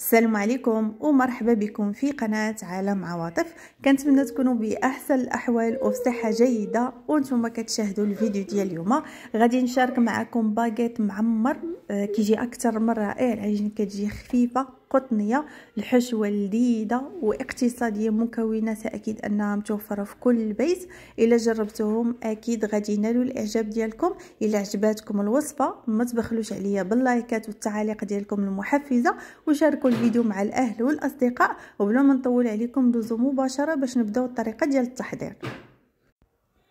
السلام عليكم ومرحبا بكم في قناة عالم عواطف كنتمنى تكونوا بأحسن الأحوال وفي جيدة وانتم كتشاهدوا الفيديو ديال اليوم غادي نشارك معكم باقيت معمر آه، كيجي أكثر من رائع العجين كتجي خفيفة قطنية الحشوة لذيذة واقتصادية مكوناتها أكيد أنها متوفرة في كل بيت إلا جربتوهم أكيد غادي ينالوا الإعجاب ديالكم إلا عجباتكم الوصفة ما تبخلوش عليا باللايكات والتعاليق ديالكم المحفزة وشاركوا الفيديو مع الأهل والأصدقاء وبلا ما نطول عليكم دوزو مباشرة باش نبداو الطريقة ديال التحضير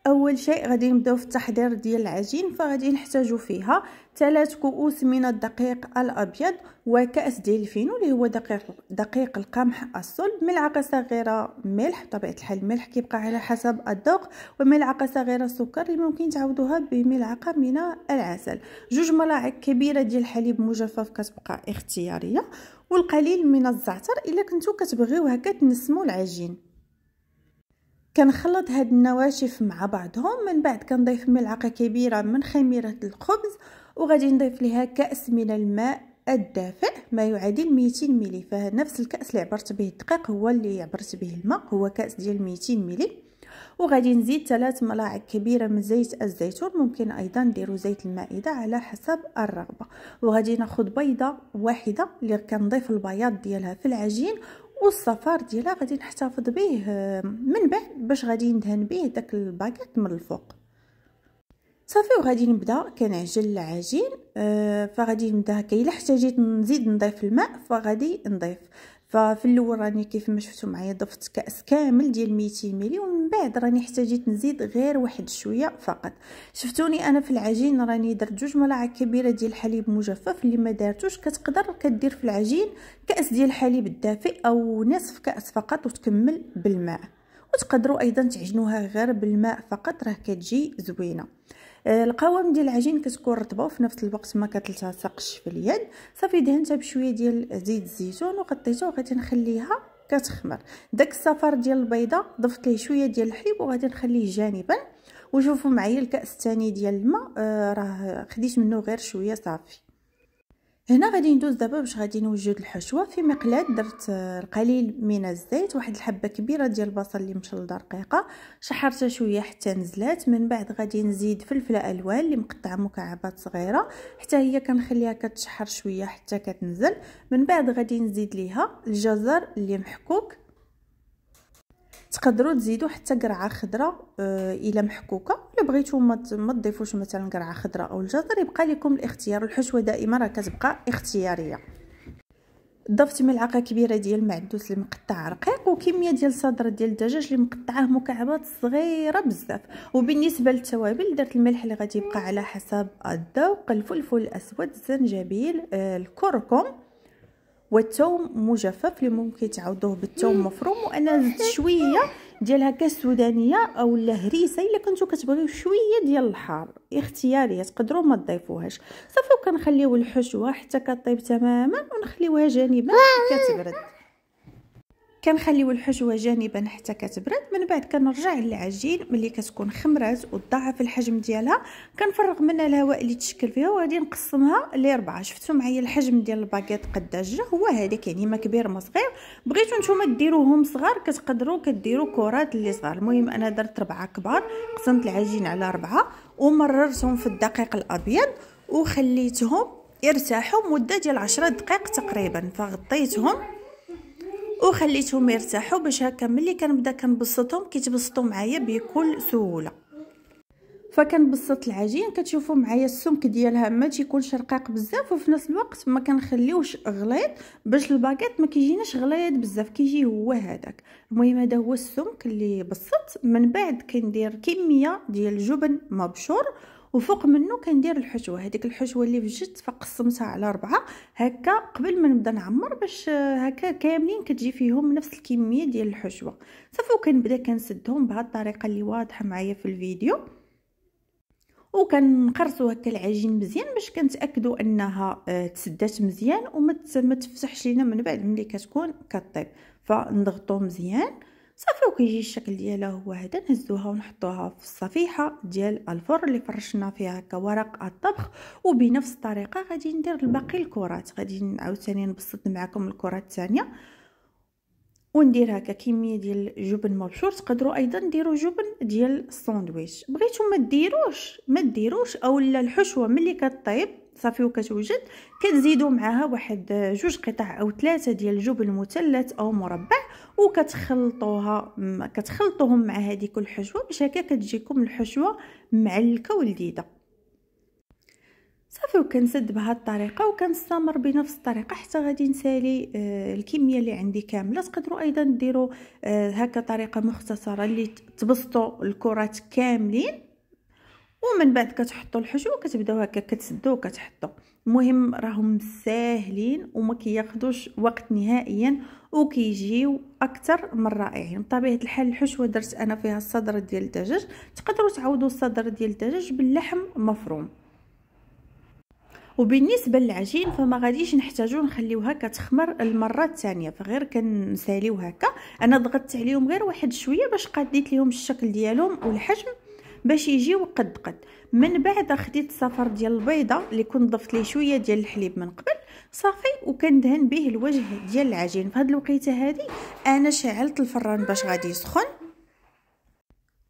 اول شيء غادي نبداو في التحضير ديال العجين فغادي نحتاجو فيها 3 كؤوس من الدقيق الابيض وكاس ديال الفينو اللي هو دقيق دقيق القمح الصلب ملعقه صغيره ملح طبيعه الحال الملح كيبقى على حسب الذوق وملعقه صغيره سكر اللي ممكن تعوضوها بملعقه من العسل جوج ملاعق كبيره ديال الحليب مجفف كتبقى اختياريه والقليل من الزعتر الا كنتو كتبغيو هكا تنسمو العجين كنخلط هاد النواشف مع بعضهم من بعد كنضيف ملعقه كبيره من خميره الخبز وغادي نضيف لها كاس من الماء الدافئ ما يعادل 200 ملي فنفس الكاس اللي عبرت به الدقيق هو اللي عبرت به الماء هو كاس ديال 200 ملي وغادي نزيد ثلاث ملاعق كبيره من زيت الزيتون ممكن ايضا نديرو زيت المائده على حسب الرغبه وغادي ناخذ بيضه واحده اللي كنضيف البياض ديالها في العجين والصفار ديالها غادي نحتفظ به آه، من بعد باش غادي ندهن به داك الباكيت من الفوق صافي وغادي نبدا كنعجن العجين آه فغادي نبدا كي الا احتاجيت نزيد نضيف الماء فغادي نضيف ففي الاول راني كيف ما شفتوا معايا ضفت كاس كامل ديال 200 ملي ومن بعد راني احتاجيت نزيد غير واحد شويه فقط شفتوني انا في العجين راني درت جوج ملاعق كبيره ديال الحليب مجفف اللي ما دارتوش كتقدر كدير في العجين كاس ديال الحليب الدافئ او نصف كاس فقط وتكمل بالماء وتقدروا ايضا تعجنوها غير بالماء فقط راه كتجي زوينه آه، القوام ديال العجين كتكون رطبه وفي نفس الوقت ما كتلتصقش في اليد صافي دهنتها بشويه ديال زيت الزيتون وغطيتها وغادي نخليها كتخمر داك الصفار ديال البيضه ضفت ليه شويه ديال الحليب وغادي نخليه جانبا وشوفوا معايا الكاس الثاني ديال الماء آه، راه خديت منه غير شويه صافي هنا غادي ندوز دابا باش غادي نوجد الحشوه في مقلاه درت آه، القليل من الزيت واحد الحبه كبيره ديال البصل اللي مشلضه رقيقه شحرتها شويه حتى نزلات من بعد غادي نزيد فلفله الوان اللي مقطعه مكعبات صغيره حتى هي كنخليها كتشحر شويه حتى كتنزل من بعد غادي نزيد ليها الجزر اللي محكوك تقدروا تزيدوا حتى قرعه خضراء آه، الا محكوكه الا بغيتو ما تضيفوش مثلا قرعه خضراء او الجزر يبقى لكم الاختيار الحشوه دائما راه كتبقى اختياريه ضفت ملعقه كبيره ديال المعدوس المقطع رقيق وكميه ديال صدر ديال الدجاج اللي مقطعاه مكعبات صغيره بزاف وبالنسبه للتوابل درت الملح اللي غادي يبقى على حسب الذوق الفلفل الاسود الزنجبيل آه، الكركم والثوم مجفف اللي ممكن تعوضوه بالثوم مفروم وانا زدت شويه ديال هكا السودانيه او الهريسه الا كنتو كتبغيو شويه ديال الحار اختياريه تقدروا ما تضيفوهاش صافي وكنخليو الحشوه حتى كطيب تماما ونخليوها جانبا كتبرد كنخليو الحشوه جانبا حتى كتبرد من بعد كنرجع للعجين ملي كتكون خمرات وضاعف الحجم ديالها كنفرغ منها الهواء اللي تشكل فيها وغادي نقسمها لربعه شفتوا معايا الحجم ديال الباكيت قد الجره هو هذاك يعني ما كبير ما صغير بغيتو نتوما ديروهم صغار كتقدروا كديروا كرات اللي صغار المهم انا درت ربعه كبار قسمت العجين على ربعه ومررتهم في الدقيق الابيض وخليتهم يرتاحوا مده ديال 10 دقائق تقريبا فغطيتهم وخليتهم يرتاحوا باش هكا ملي كنبدا كنبسطهم كيتبسطوا معايا بكل سهوله فكنبسط العجين كتشوفوا معايا السمك ديالها ما تيكونش رقيق بزاف وفي نفس الوقت ما كنخليوش غليظ باش الباكيت ما كيجيناش غليظ بزاف كيجي هو هذاك المهم هذا هو السمك اللي بسطت من بعد كندير كميه ديال الجبن مبشور وفوق منه كندير الحشوه هذيك الحشوه اللي وجدت فقسمتها على ربعه هكا قبل ما نبدا نعمر باش هكا كاملين كتجي فيهم نفس الكميه ديال الحشوه صافي وكنبدا كنسدهم بهاد الطريقه اللي واضحه معايا في الفيديو وكنقرصوا هكا العجين مزيان باش كنتاكدوا انها آه، تسدات مزيان وما تفتحش لينا من بعد ملي كتكون كطيب فنضغطوا مزيان صافي وكيجي الشكل ديالها هو هذا نهزوها ونحطوها في الصفيحه ديال الفرن اللي فرشنا فيها كورق الطبخ وبنفس الطريقه غادي ندير الباقي الكرات غادي ثاني نبسط معكم الكرات الثانيه وندير ككميه كميه ديال جبن مبشور تقدروا ايضا ديروا جبن ديال الساندويتش بغيتو ما ديروش ما ديروش اولا الحشوه ملي كطيب صافي وكتوجد كنزيدو معاها واحد آه، جوج قطع او ثلاثه ديال الجبن مثلث او مربع وكتخلطوها كتخلطوهم مع هذيك الحشوه باش هكا كتجيكم الحشوه معلكه ولذيذه صافي وكنسد بهذه الطريقه وكنستمر بنفس الطريقه حتى غادي نسالي آه، الكميه اللي عندي كامله تقدروا ايضا ديروا آه، هكا طريقه مختصره اللي تبسطوا الكرات كاملين ومن بعد كتحطوا الحشو كتبداو هكا كتسدوا وكتحطوا المهم راهم ساهلين وما كياخذوش وقت نهائيا وكيجيو اكثر من رائعين بطبيعه الحال الحشوه درت انا فيها الصدر ديال الدجاج تقدروا تعوضوا الصدر ديال الدجاج باللحم مفروم وبالنسبه للعجين فما غاديش نحتاجو نخليوها كتخمر المره الثانيه فغير كنساليو هكا انا ضغطت عليهم غير واحد شويه باش قديت ليهم الشكل ديالهم والحجم باش يجيو قد قد من بعد خديت الصفر ديال البيضه اللي كنت ضفت ليه شويه ديال الحليب من قبل صافي وكندهن به الوجه ديال العجين فهاد الوقيته هذه انا شعلت الفران باش غادي يسخن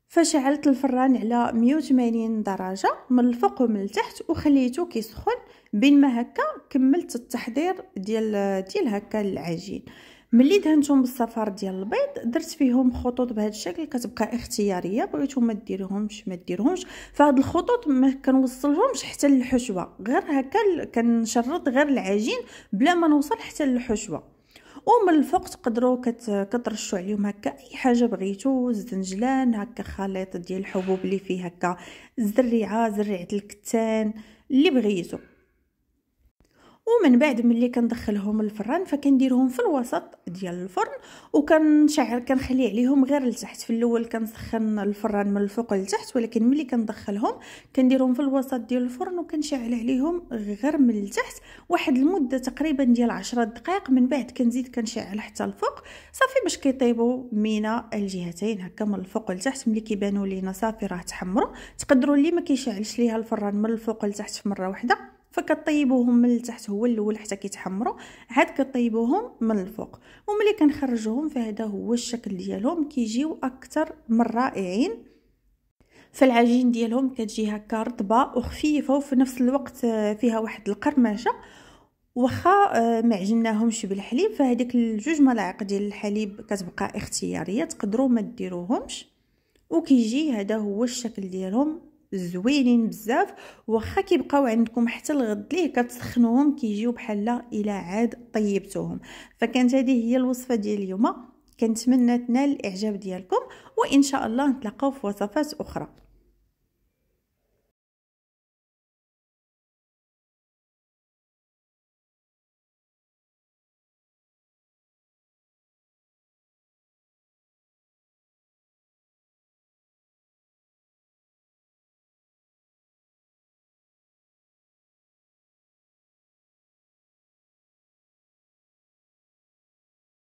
فشعلت الفران على 180 درجه من الفوق ومن التحت وخليته كيسخن بينما هكا كملت التحضير ديال ديال هكا العجين ملي دهنتهم بالصفار ديال البيض درت فيهم خطوط بهذا الشكل كتبقى اختياريه بغيتو ما ديرهمش ما ديرهمش فهاد الخطوط ما كنوصلهمش حتى للحشوه غير هكا كنشرط غير العجين بلا ما نوصل حتى للحشوه ومن الفوق تقدروا كترشوا عليهم هكا اي حاجه بغيتو زنجلان هكا خليط ديال الحبوب اللي فيه هكا زريعه زريعه الكتان اللي بغيتو ومن بعد ملي كندخلهم الفران فكنديرهم في الوسط ديال الفرن وكنشعل كنخلي عليهم غير لتحت في الاول كنسخن الفران من الفوق لتحت ولكن ملي كندخلهم كنديرهم في الوسط ديال الفرن وكنشعل عليهم غير من التحت واحد المده تقريبا ديال 10 دقائق من بعد كنزيد كنشعل حتى الفوق صافي باش كيطيبوا من الجهتين هكا من الفوق لتحت ملي كيبانوا لينا صافي راه تحمروا تقدروا اللي ما كيشعلش ليها الفران من الفوق لتحت في مره واحده فكطيبوهم من التحت هو الاول حتى كيتحمروا عاد كطيبوهم من الفوق وملي كنخرجوهم فهذا هو الشكل ديالهم كيجيو اكثر من رائعين فالعجين ديالهم كتجي هكا رطبه وخفيفه وفي نفس الوقت آه، فيها واحد القرمشه واخا آه، ما عجناهمش بالحليب فهذيك الجوج ملاعق ديال الحليب كتبقى اختياريه تقدروا ما ديروهمش وكيجي هذا هو الشكل ديالهم زوينين بزاف واخا كيبقاو عندكم حتى الغد ليه كتسخنوهم كيجيو بحال الى عاد طيبتوهم فكانت هذه هي الوصفه ديال اليوم كنتمنى تنال الاعجاب ديالكم وان شاء الله نتلاقاو في وصفات اخرى